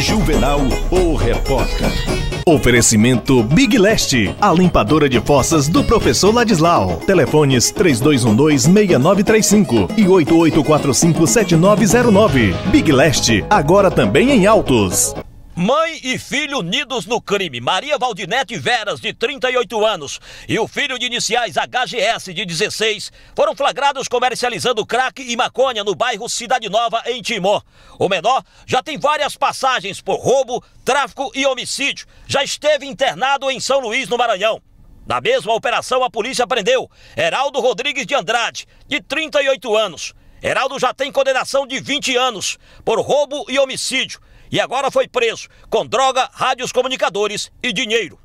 Juvenal, o repórter. Oferecimento Big Last, a limpadora de fossas do professor Ladislau. Telefones 3212-6935 e 8845-7909. Big Last agora também em autos. Mãe e filho unidos no crime. Maria Valdinete Veras, de 38 anos, e o filho de iniciais HGS, de 16, foram flagrados comercializando crack e maconha no bairro Cidade Nova, em Timó. O menor já tem várias passagens por roubo, tráfico e homicídio. Já esteve internado em São Luís, no Maranhão. Na mesma operação, a polícia prendeu Heraldo Rodrigues de Andrade, de 38 anos. Heraldo já tem condenação de 20 anos por roubo e homicídio e agora foi preso com droga, rádios comunicadores e dinheiro.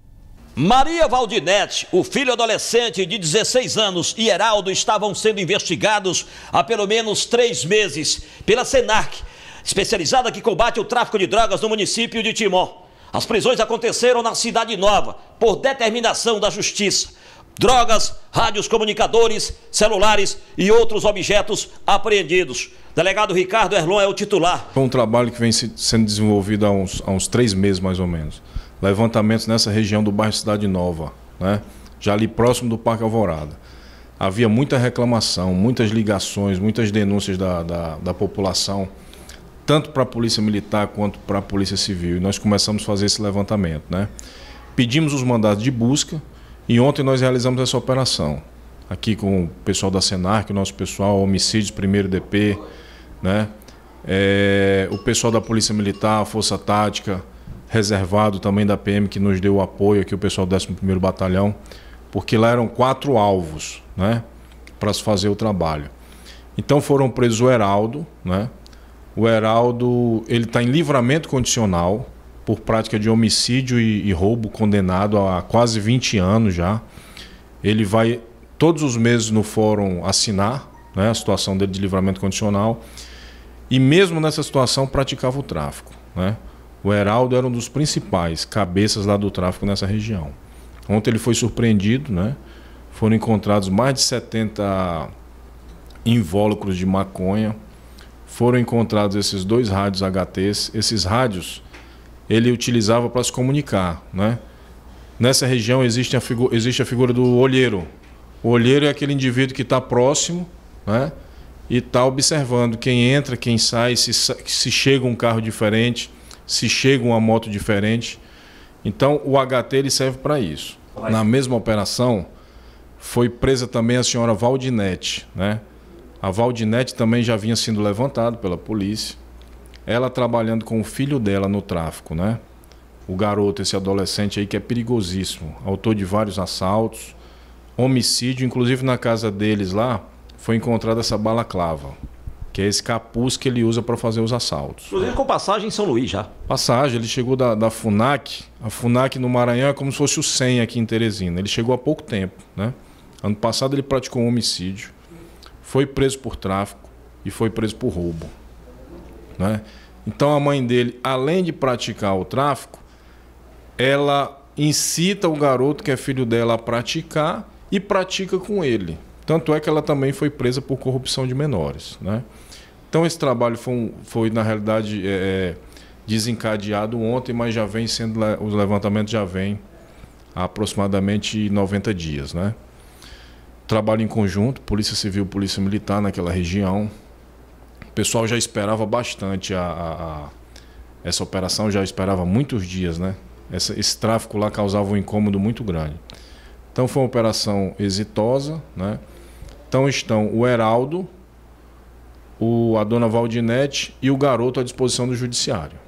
Maria Valdinete, o filho adolescente de 16 anos e Heraldo estavam sendo investigados há pelo menos três meses pela Senarc, especializada que combate o tráfico de drogas no município de Timó. As prisões aconteceram na Cidade Nova, por determinação da Justiça drogas, rádios comunicadores, celulares e outros objetos apreendidos. Delegado Ricardo Erlon é o titular. Foi um trabalho que vem sendo desenvolvido há uns, há uns três meses, mais ou menos. Levantamentos nessa região do bairro Cidade Nova, né? já ali próximo do Parque Alvorada. Havia muita reclamação, muitas ligações, muitas denúncias da, da, da população, tanto para a Polícia Militar quanto para a Polícia Civil. E nós começamos a fazer esse levantamento. Né? Pedimos os mandados de busca, e ontem nós realizamos essa operação aqui com o pessoal da Senar, que o nosso pessoal, homicídios, primeiro DP, né? É, o pessoal da Polícia Militar, Força Tática, reservado também da PM, que nos deu o apoio aqui, o pessoal do 11º Batalhão, porque lá eram quatro alvos, né? Para se fazer o trabalho. Então foram presos o Heraldo, né? O Heraldo, ele está em livramento condicional, por prática de homicídio e, e roubo condenado a quase 20 anos já. Ele vai todos os meses no fórum assinar né, a situação dele de livramento condicional e mesmo nessa situação praticava o tráfico. Né? O Heraldo era um dos principais cabeças lá do tráfico nessa região. Ontem ele foi surpreendido, né? foram encontrados mais de 70 invólucros de maconha, foram encontrados esses dois rádios HTs. Esses rádios ele utilizava para se comunicar, né? Nessa região existe a, existe a figura do olheiro. O olheiro é aquele indivíduo que está próximo, né? E está observando quem entra, quem sai, se, se chega um carro diferente, se chega uma moto diferente. Então, o HT ele serve para isso. Na mesma operação, foi presa também a senhora Valdinete, né? A Valdinete também já vinha sendo levantada pela polícia ela trabalhando com o filho dela no tráfico, né? O garoto, esse adolescente aí que é perigosíssimo, autor de vários assaltos, homicídio, inclusive na casa deles lá foi encontrada essa balaclava, que é esse capuz que ele usa para fazer os assaltos. Inclusive com passagem em São Luís já. Passagem, ele chegou da, da FUNAC, a FUNAC no Maranhão é como se fosse o SEM aqui em Teresina, ele chegou há pouco tempo, né? Ano passado ele praticou um homicídio, foi preso por tráfico e foi preso por roubo. Né? Então a mãe dele, além de praticar o tráfico, ela incita o garoto que é filho dela a praticar e pratica com ele. Tanto é que ela também foi presa por corrupção de menores. Né? Então esse trabalho foi, foi na realidade, é, é, desencadeado ontem, mas já vem sendo os levantamentos já vem há aproximadamente 90 dias, né? Trabalho em conjunto, Polícia Civil, Polícia Militar naquela região, pessoal já esperava bastante a, a, a essa operação, já esperava muitos dias, né? esse tráfico lá causava um incômodo muito grande. Então foi uma operação exitosa, né? Então estão o Heraldo, o, a dona Valdinete e o garoto à disposição do judiciário.